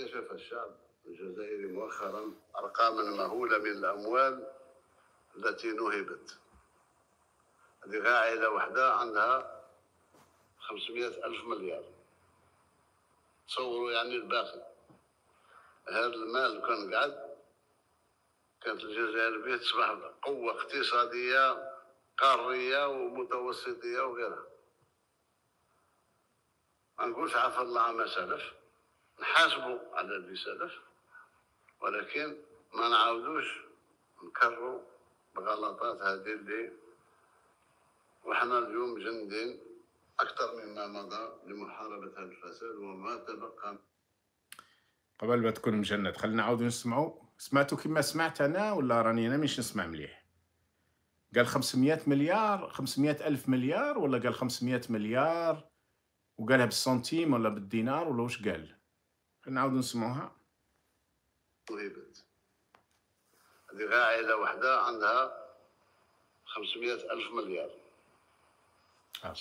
اكتشف الشعب الجزائري مؤخرا أرقاما مهولة من الأموال التي نهبت هذه عائلة وحده عندها 500 ألف مليار تصوروا يعني الباقي هذا المال كان قعد كانت الجزائر به تصبح قوة اقتصادية قارية ومتوسطية وغيرها ما نقولش عفى الله ما سلف نحاسبوا على اللي سلف ولكن ما نعاودوش نكرروا بغلطات هذه اللي وحنا اليوم جندين اكثر مما مضى لمحاربه هذا الفساد وما تبقى قبل ما تكون مجند خلينا نعاودو نسمعوا سمعتو كما سمعت انا ولا راني انا مش نسمع مليح قال 500 مليار 500 الف مليار ولا قال 500 مليار وقالها بالسنتيم ولا بالدينار ولا واش قال خلينا نعاودو نسمعوها طيب. هذه عائلة واحدة عندها 500 ألف مليار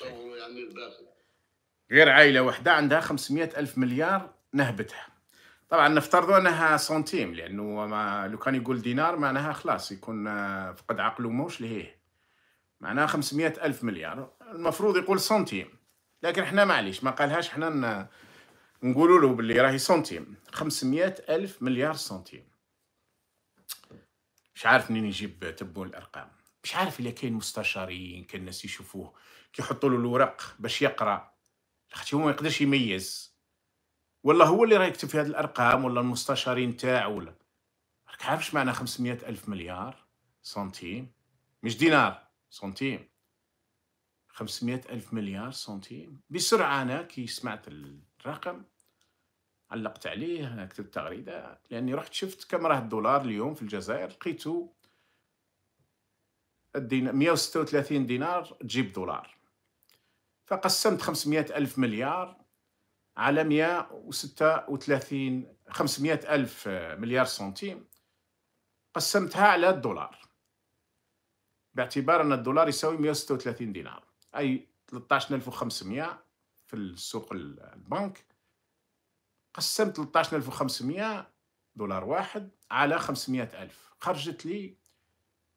يعني غير عائلة واحدة عندها 500 ألف مليار نهبتها طبعا نفترضوا انها سنتيم لانه ما لو كان يقول دينار معناها خلاص يكون آه، فقد عقله موش لهيه معناها 500 ألف مليار المفروض يقول سنتيم لكن احنا معليش ما قالهاش احنا نقولوا له باللي راهي سنتيم 500 الف مليار سنتيم مش عارف منين يجيب تبون الارقام مش عارف الا كاين مستشارين كاين ناس يشوفوه كي يحطوا له الوراق باش يقرا اختي هو ما يقدرش يميز ولا هو اللي راه يكتب في هذه الارقام ولا المستشارين تاعو ولا راك عارف اش معنى 500 الف مليار سنتيم مش دينار سنتيم 500 الف مليار سنتيم بسرعه انا كي سمعت رقم علقت عليه كتبت تغريده لاني رحت شفت كم راه الدولار اليوم في الجزائر لقيته الدين... 136 دينار تجيب دولار فقسمت 500 ألف مليار على 136 500 ألف مليار سنتيم قسمتها على الدولار باعتبار أن الدولار يساوي 136 دينار أي 13500 في السوق البنك قسمت 13500 دولار واحد على 500 ألف خرجت لي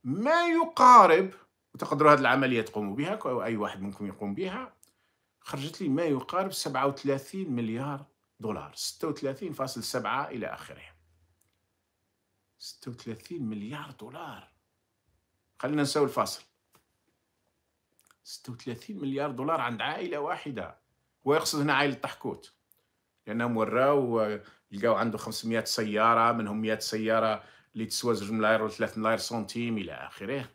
ما يقارب وتقدروا هذه العملية تقوموا بها أو أي واحد منكم يقوم بها خرجت لي ما يقارب 37 مليار دولار 36.7 إلى آخره 36 مليار دولار خلينا نسوي الفاصل 36 مليار دولار عند عائلة واحدة ويقصد هنا عائله طحكوت لانهم وراو لقاو عنده 500 سياره منهم 100 سياره اللي تسوى زوج ملاير ولا ثلاث ملاير سنتيم الى اخره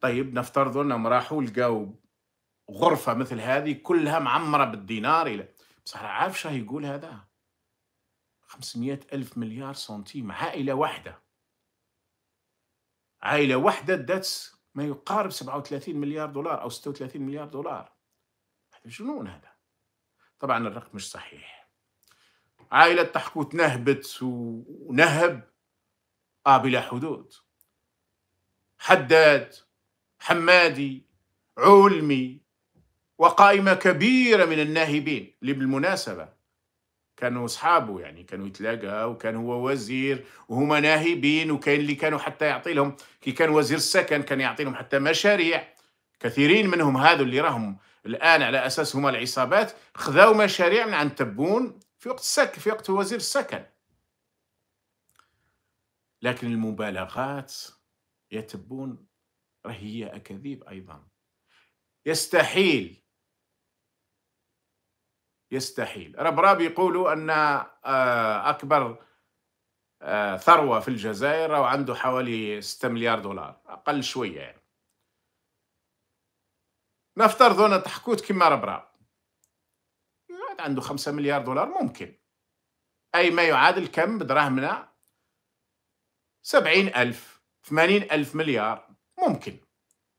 طيب نفترضوا انهم راحوا لقاو غرفه مثل هذه كلها معمره بالدينار الى بصح عارف شو يقول هذا 500 ألف مليار سنتيم عائلة واحدة عائلة واحدة دات ما يقارب 37 مليار دولار أو 36 مليار دولار جنون هذا طبعا الرقم مش صحيح عائلة تحكوت نهبت ونهب آه بلا حدود حداد حمادي علمي وقائمة كبيرة من الناهبين اللي بالمناسبة كانوا أصحابه يعني كانوا يتلاقى وكان هو وزير وهما ناهبين وكان اللي كانوا حتى يعطي لهم كي كان وزير السكن كان يعطي لهم حتى مشاريع كثيرين منهم هذو اللي راهم الان على اساس هما العصابات خذاو مشاريع من عند تبون في وقت السكن في وقت وزير السكن لكن المبالغات يا تبون هي اكاذيب ايضا يستحيل يستحيل ربراب يقولوا ان آه، اكبر آه، ثروه في الجزائر وعنده حوالي 6 مليار دولار اقل شويه يعني نفترض انا تحكوت كيما ربرا عنده خمسة مليار دولار ممكن أي ما يعادل كم بدراهمنا سبعين ألف ثمانين ألف مليار ممكن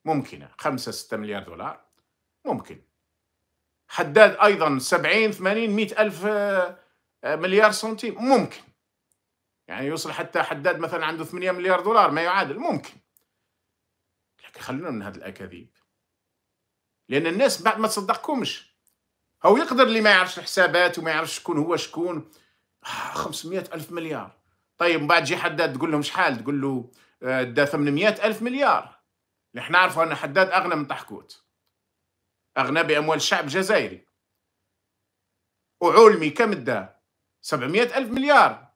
ممكنة خمسة ستة مليار دولار ممكن حداد أيضا سبعين ثمانين مئة ألف آه، آه، مليار سنتيم ممكن يعني يوصل حتى حداد مثلا عنده ثمانية مليار دولار ما يعادل ممكن لكن خلونا من هذه الأكاذيب لان الناس بعد ما تصدقكمش هو يقدر اللي ما يعرفش الحسابات وما يعرفش شكون هو شكون 500 آه، ألف مليار طيب من بعد جي حداد تقول لهم شحال تقول له آه، دا 800 ألف مليار نحن نعرفوا أن حداد أغنى من طحكوت أغنى بأموال الشعب الجزائري وعلمي كم دا 700 ألف مليار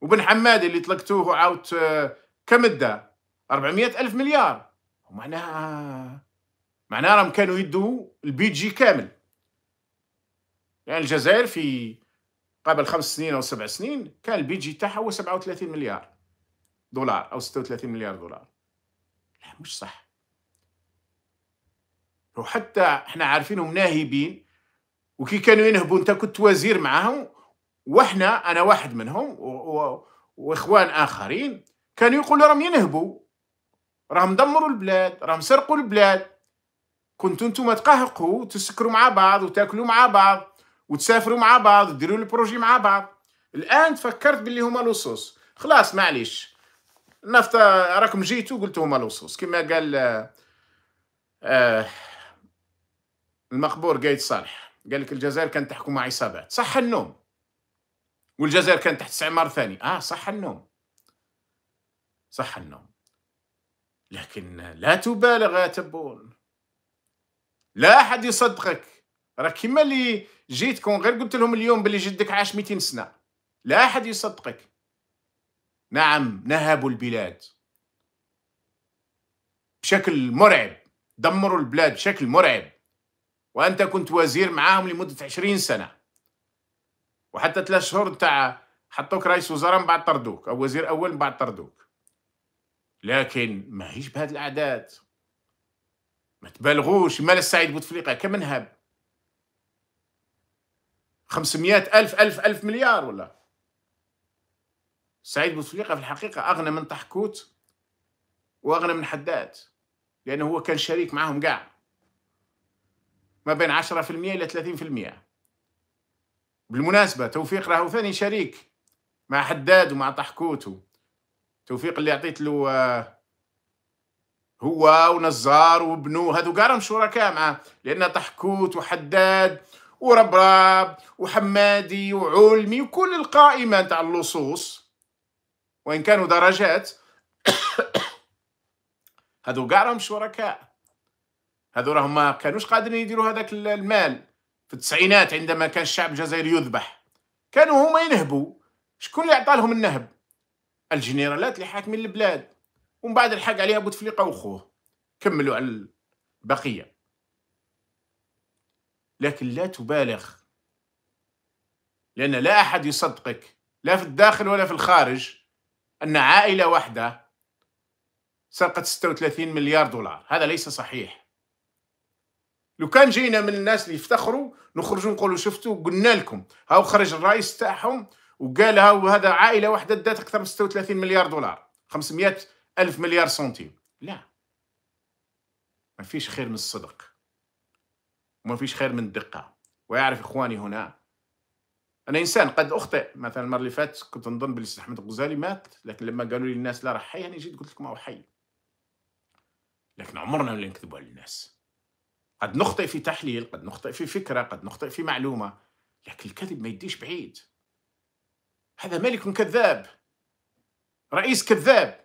وبن حمادي اللي طلقتوه وعاودت آه، كم دا 400 ألف مليار معناها معناها راهم كانوا يدوا البيجي كامل يعني الجزائر في قبل خمس سنين أو سبع سنين كان البيجي تاعها هو 37 مليار دولار أو 36 مليار دولار لا مش صح وحتى احنا عارفينهم ناهبين وكي كانوا ينهبوا انت كنت وزير معاهم واحنا انا واحد منهم واخوان اخرين كانوا يقولوا راهم ينهبوا راهم دمروا البلاد راهم سرقوا البلاد كنتو نتوما تقهقوا تسكروا مع بعض وتاكلوا مع بعض وتسافروا مع بعض وديروا البروجي مع بعض الان تفكرت باللي هما لصوص خلاص معليش النفط راكم جيتوا قلتوا هما لصوص كما قال آه المقبور قايد صالح قال لك الجزائر كانت تحكم مع عصابات صح النوم والجزائر كانت تحت استعمار ثاني اه صح النوم صح النوم لكن لا تبالغ يا تبون لا أحد يصدقك راه كيما اللي جيتكم غير قلت لهم اليوم بلي جدك عاش 200 سنة لا أحد يصدقك نعم نهبوا البلاد بشكل مرعب دمروا البلاد بشكل مرعب وأنت كنت وزير معاهم لمدة 20 سنة وحتى ثلاث شهور تاع حطوك رئيس وزراء من بعد طردوك أو وزير أول من بعد طردوك لكن ماهيش بهاد الاعداد ما تبالغوش مال السعيد بوتفليقه كم نهب 500 ألف ألف ألف مليار ولا سعيد بوتفليقة في الحقيقة أغنى من طحكوت وأغنى من حداد لأنه هو كان شريك معهم قاع ما بين 10% إلى 30% بالمناسبة توفيق راهو ثاني شريك مع حداد ومع طحكوت توفيق اللي عطيت له آه، هو ونزار وبنو هذو كاع راهم شركاء معاه لان طحكوت وحداد وربراب وحمادي وعلمي وكل القائمه نتاع اللصوص وان كانوا درجات هذو كاع راهم شركاء هذو راهم ما كانوش قادرين يديروا هذاك المال في التسعينات عندما كان الشعب الجزائري يذبح كانوا هما ينهبوا شكون اللي عطالهم النهب الجنرالات اللي حاكمين البلاد ومن بعد الحق عليها بوتفليقه وخوه كملوا على البقيه لكن لا تبالغ لان لا احد يصدقك لا في الداخل ولا في الخارج ان عائله واحده سرقت 36 مليار دولار هذا ليس صحيح لو كان جينا من الناس اللي يفتخروا نخرجوا نقولوا شفتوا قلنا لكم هاو خرج الرئيس تاعهم وقالها وهذا عائله واحده دات اكثر من 36 مليار دولار 500 الف مليار سنتيم لا ما فيش خير من الصدق وما فيش خير من الدقه ويعرف اخواني هنا انا انسان قد اخطئ مثلا المره اللي فاتت كنت نظن بلي احمد الغزالي مات لكن لما قالوا لي الناس لا راه حي انا يعني جيت قلت لكم راهو حي لكن عمرنا ما نكذبوا على الناس قد نخطئ في تحليل قد نخطئ في فكره قد نخطئ في معلومه لكن الكذب ما يديش بعيد هذا ملك كذاب رئيس كذاب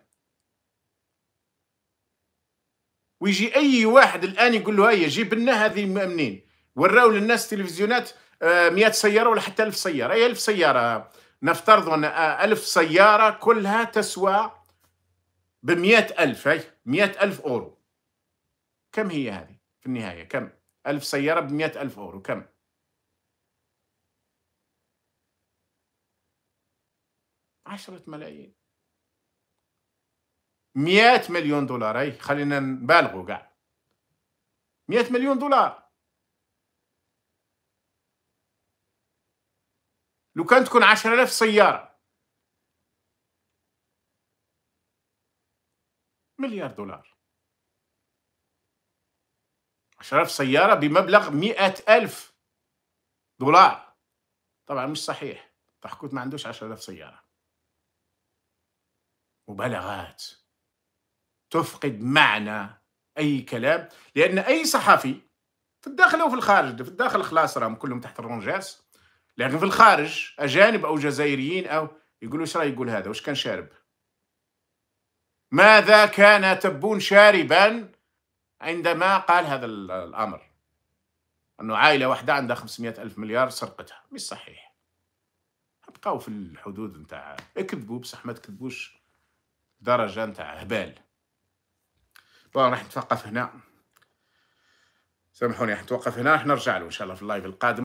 ويجي اي واحد الان يقول له هيا جيب لنا هذه منين وراو للناس تلفزيونات 100 آه، سياره ولا حتى 1000 سياره اي 1000 سياره نفترض ان 1000 سياره كلها تسوى ب 100000 هي 100000 اورو كم هي هذه في النهايه كم 1000 سياره ب 100000 اورو كم عشرة ملايين مئات مليون دولار أي خلينا نبالغوا قاع مئة مليون دولار لو كان تكون عشرة آلاف سيارة مليار دولار عشرة آلاف سيارة بمبلغ مئة ألف دولار طبعا مش صحيح تحكوت ما عندوش عشرة آلاف سيارة مبالغات تفقد معنى اي كلام لان اي صحفي في الداخل وفي الخارج في الداخل خلاص راهم كلهم تحت الرونجاس لكن في الخارج اجانب او جزائريين او يقولوا ايش راه يقول هذا واش كان شارب ماذا كان تبون شاربا عندما قال هذا الامر انه عائله واحده عندها 500 الف مليار سرقتها مش صحيح ابقاو في الحدود نتاع اكذبوا بصح ما تكذبوش درجة نتاع هبال بون راح نتوقف هنا سامحوني راح نتوقف هنا راح نرجع له ان شاء الله في اللايف القادم